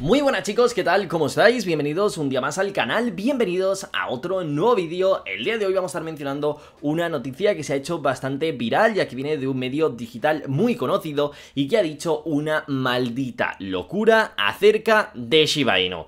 Muy buenas chicos, ¿qué tal? ¿Cómo estáis? Bienvenidos un día más al canal, bienvenidos a otro nuevo vídeo. El día de hoy vamos a estar mencionando una noticia que se ha hecho bastante viral, ya que viene de un medio digital muy conocido y que ha dicho una maldita locura acerca de Shiba Inu.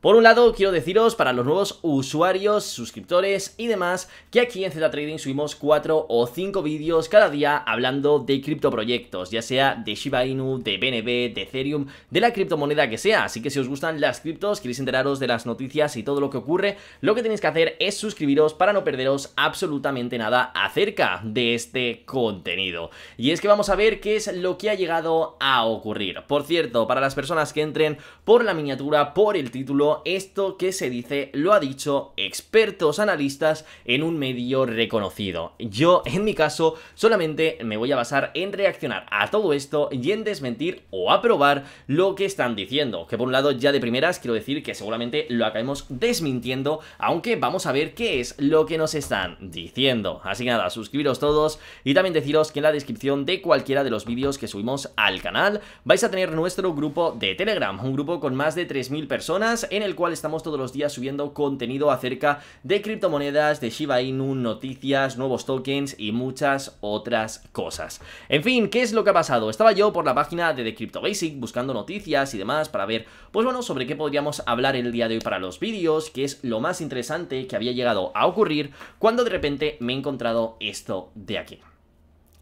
Por un lado, quiero deciros para los nuevos usuarios, suscriptores y demás, que aquí en Z Trading subimos 4 o 5 vídeos cada día hablando de criptoproyectos, ya sea de Shiba Inu, de BNB, de Ethereum, de la criptomoneda que sea. Así que si os gustan las criptos, queréis enteraros de las noticias y todo lo que ocurre, lo que tenéis que hacer es suscribiros para no perderos absolutamente nada acerca de este contenido. Y es que vamos a ver qué es lo que ha llegado a ocurrir. Por cierto, para las personas que entren por la miniatura, por el título, esto que se dice lo ha dicho expertos analistas en un medio reconocido. Yo, en mi caso, solamente me voy a basar en reaccionar a todo esto y en desmentir o aprobar lo que están diciendo. Que por un lado, ya de primeras, quiero decir que seguramente lo acabemos desmintiendo, aunque vamos a ver qué es lo que nos están diciendo. Así que nada, suscribiros todos y también deciros que en la descripción de cualquiera de los vídeos que subimos al canal vais a tener nuestro grupo de Telegram, un grupo con más de 3.000 personas en el cual estamos todos los días subiendo contenido acerca de criptomonedas, de Shiba Inu, noticias, nuevos tokens y muchas otras cosas. En fin, ¿qué es lo que ha pasado? Estaba yo por la página de The Crypto Basic buscando noticias y demás para ver, pues bueno, sobre qué podríamos hablar el día de hoy para los vídeos, que es lo más interesante que había llegado a ocurrir cuando de repente me he encontrado esto de aquí.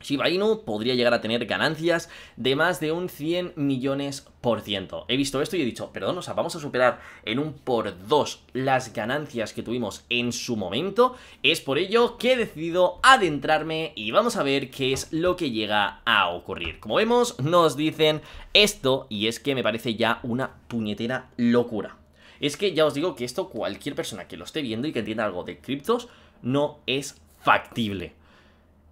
Shiba Inu podría llegar a tener ganancias de más de un 100 millones por ciento. He visto esto y he dicho, perdón, o vamos a superar en un por dos las ganancias que tuvimos en su momento. Es por ello que he decidido adentrarme y vamos a ver qué es lo que llega a ocurrir. Como vemos, nos dicen esto y es que me parece ya una puñetera locura. Es que ya os digo que esto cualquier persona que lo esté viendo y que entienda algo de criptos no es factible.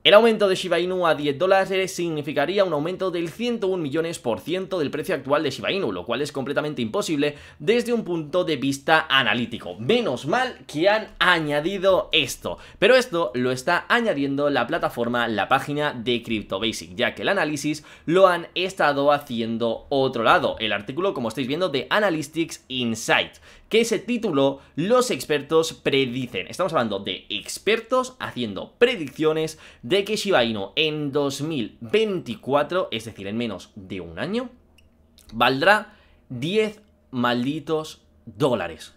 El aumento de Shiba Inu a 10 dólares significaría un aumento del 101 millones por ciento del precio actual de Shiba Inu, lo cual es completamente imposible desde un punto de vista analítico. Menos mal que han añadido esto, pero esto lo está añadiendo la plataforma, la página de CryptoBasic, ya que el análisis lo han estado haciendo otro lado. El artículo, como estáis viendo, de Analytics Insight, que se título Los expertos predicen. Estamos hablando de expertos haciendo predicciones de de que Shiba Inu en 2024, es decir, en menos de un año, valdrá 10 malditos dólares.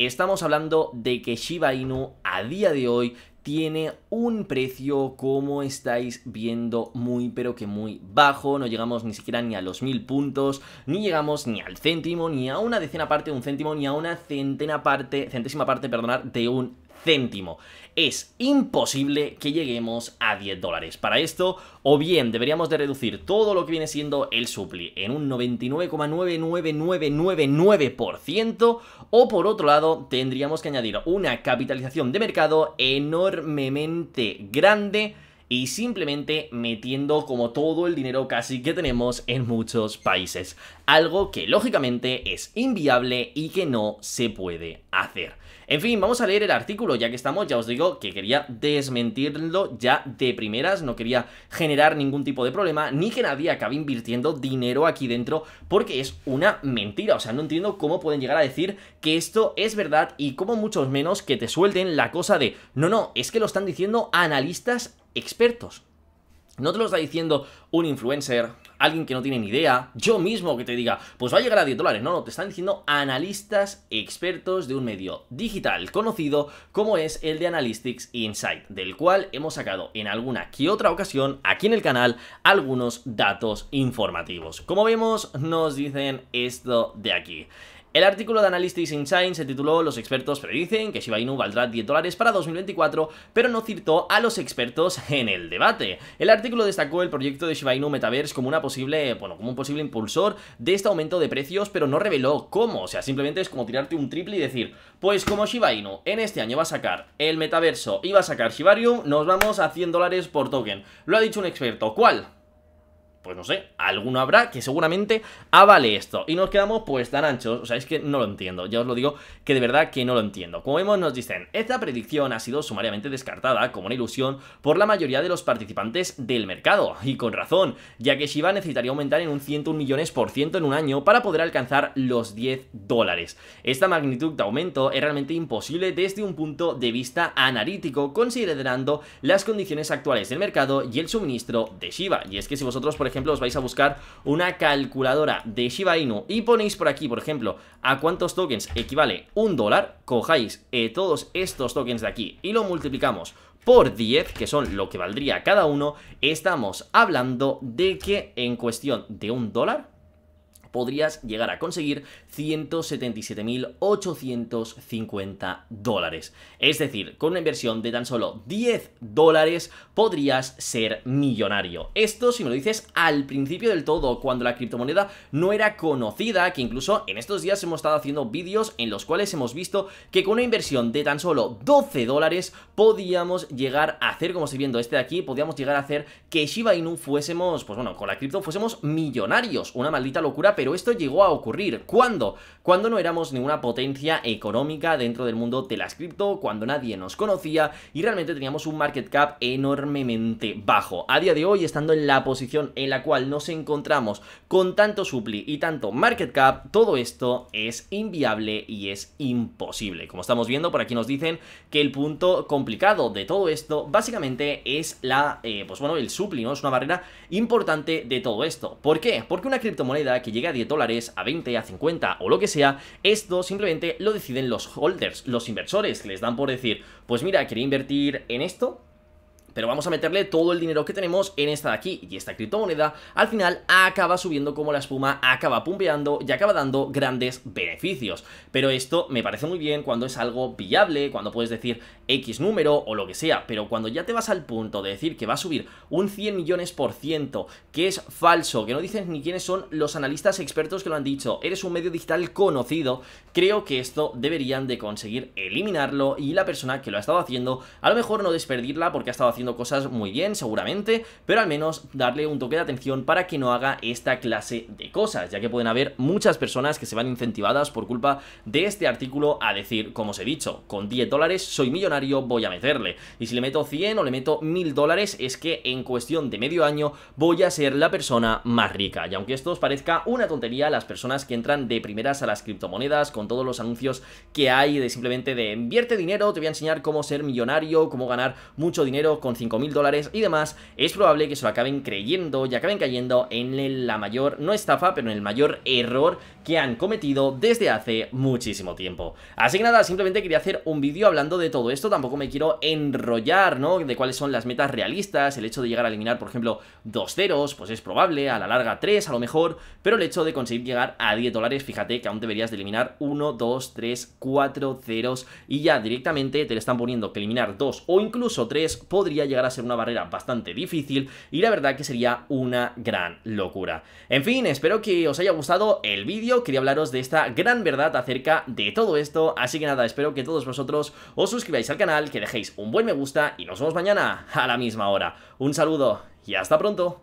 Estamos hablando de que Shiba Inu a día de hoy tiene un precio, como estáis viendo, muy pero que muy bajo. No llegamos ni siquiera ni a los mil puntos, ni llegamos ni al céntimo, ni a una decena parte de un céntimo, ni a una centena parte, centésima parte, perdonar, de un céntimo. Es imposible que lleguemos a 10 dólares. Para esto, o bien deberíamos de reducir todo lo que viene siendo el supli en un 99,99999%, o por otro lado, tendríamos que añadir una capitalización de mercado enormemente grande y simplemente metiendo como todo el dinero casi que tenemos en muchos países. Algo que lógicamente es inviable y que no se puede hacer. En fin, vamos a leer el artículo, ya que estamos, ya os digo que quería desmentirlo ya de primeras, no quería generar ningún tipo de problema, ni que nadie acabe invirtiendo dinero aquí dentro, porque es una mentira, o sea, no entiendo cómo pueden llegar a decir que esto es verdad y como muchos menos que te suelten la cosa de, no, no, es que lo están diciendo analistas expertos. No te lo está diciendo un influencer, alguien que no tiene ni idea, yo mismo que te diga, pues va a llegar a 10 dólares. No, no, te están diciendo analistas expertos de un medio digital conocido como es el de Analytics Insight, del cual hemos sacado en alguna que otra ocasión aquí en el canal algunos datos informativos. Como vemos, nos dicen esto de aquí. El artículo de Analytics Insight se tituló Los expertos predicen que Shiba Inu valdrá 10 dólares para 2024, pero no citó a los expertos en el debate. El artículo destacó el proyecto de Shiba Inu Metaverse como una posible, bueno, como un posible impulsor de este aumento de precios, pero no reveló cómo, o sea, simplemente es como tirarte un triple y decir, pues como Shiba Inu en este año va a sacar el metaverso y va a sacar Shibarium, nos vamos a 100 dólares por token. Lo ha dicho un experto, ¿cuál? pues no sé, alguno habrá que seguramente avale esto. Y nos quedamos pues tan anchos, o sea, es que no lo entiendo, ya os lo digo que de verdad que no lo entiendo. Como vemos nos dicen, esta predicción ha sido sumariamente descartada como una ilusión por la mayoría de los participantes del mercado, y con razón, ya que Shiba necesitaría aumentar en un 101 millones por ciento en un año para poder alcanzar los 10 dólares. Esta magnitud de aumento es realmente imposible desde un punto de vista analítico, considerando las condiciones actuales del mercado y el suministro de Shiba. Y es que si vosotros, por ejemplo, os vais a buscar una calculadora de Shiba Inu y ponéis por aquí, por ejemplo, a cuántos tokens equivale un dólar, cojáis eh, todos estos tokens de aquí y lo multiplicamos por 10, que son lo que valdría cada uno, estamos hablando de que en cuestión de un dólar, podrías llegar a conseguir 177.850 dólares. Es decir, con una inversión de tan solo 10 dólares podrías ser millonario. Esto si me lo dices al principio del todo, cuando la criptomoneda no era conocida, que incluso en estos días hemos estado haciendo vídeos en los cuales hemos visto que con una inversión de tan solo 12 dólares podíamos llegar a hacer, como estoy viendo este de aquí, podíamos llegar a hacer que Shiba Inu fuésemos, pues bueno, con la cripto fuésemos millonarios. Una maldita locura pero esto llegó a ocurrir. ¿Cuándo? Cuando no éramos ninguna potencia económica dentro del mundo de las cripto, cuando nadie nos conocía y realmente teníamos un market cap enormemente bajo. A día de hoy, estando en la posición en la cual nos encontramos con tanto supli y tanto market cap, todo esto es inviable y es imposible. Como estamos viendo, por aquí nos dicen que el punto complicado de todo esto básicamente es la, eh, pues bueno, el supli, ¿no? Es una barrera importante de todo esto. ¿Por qué? Porque una criptomoneda que llega a 10 dólares, a 20, a 50 o lo que sea, esto simplemente lo deciden los holders, los inversores, les dan por decir, pues mira, quería invertir en esto, pero vamos a meterle todo el dinero que tenemos en esta de aquí y esta criptomoneda al final acaba subiendo como la espuma, acaba pumpeando y acaba dando grandes beneficios. Pero esto me parece muy bien cuando es algo viable, cuando puedes decir X número o lo que sea, pero cuando ya te vas al punto de decir que va a subir un 100 millones por ciento, que es falso, que no dicen ni quiénes son los analistas expertos que lo han dicho, eres un medio digital conocido, creo que esto deberían de conseguir eliminarlo y la persona que lo ha estado haciendo a lo mejor no desperdirla porque ha estado haciendo cosas muy bien, seguramente, pero al menos darle un toque de atención para que no haga esta clase de cosas, ya que pueden haber muchas personas que se van incentivadas por culpa de este artículo a decir, como os he dicho, con 10 dólares soy millonario, voy a meterle. Y si le meto 100 o le meto 1000 dólares, es que en cuestión de medio año voy a ser la persona más rica. Y aunque esto os parezca una tontería, las personas que entran de primeras a las criptomonedas con todos los anuncios que hay de simplemente de invierte dinero, te voy a enseñar cómo ser millonario, cómo ganar mucho dinero con 5.000 dólares y demás, es probable que se lo acaben creyendo y acaben cayendo en la mayor, no estafa, pero en el mayor error que han cometido desde hace muchísimo tiempo. Así que nada, simplemente quería hacer un vídeo hablando de todo esto, tampoco me quiero enrollar, ¿no? De cuáles son las metas realistas, el hecho de llegar a eliminar, por ejemplo, dos ceros, pues es probable, a la larga tres a lo mejor, pero el hecho de conseguir llegar a 10 dólares, fíjate que aún deberías de eliminar 1, 2, 3, 4 ceros y ya directamente te le están poniendo que eliminar dos o incluso tres podría llegar a ser una barrera bastante difícil y la verdad que sería una gran locura. En fin, espero que os haya gustado el vídeo, quería hablaros de esta gran verdad acerca de todo esto, así que nada, espero que todos vosotros os suscribáis al canal, que dejéis un buen me gusta y nos vemos mañana a la misma hora. Un saludo y hasta pronto.